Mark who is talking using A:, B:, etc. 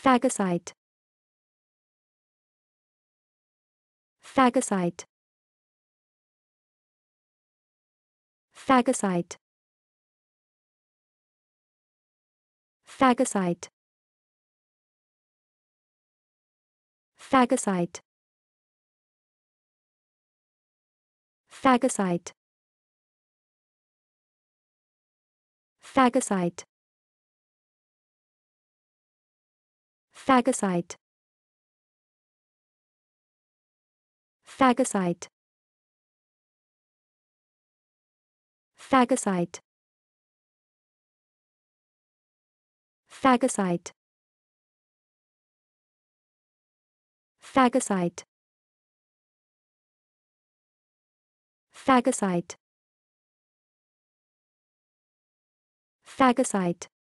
A: Phagocyte. Phagocyte. Phagocyte. Phagocyte. Phagocyte. Phagocyte. Phagocyte. phagocyte phagocyte phagocyte phagocyte phagocyte phagocyte phagocyte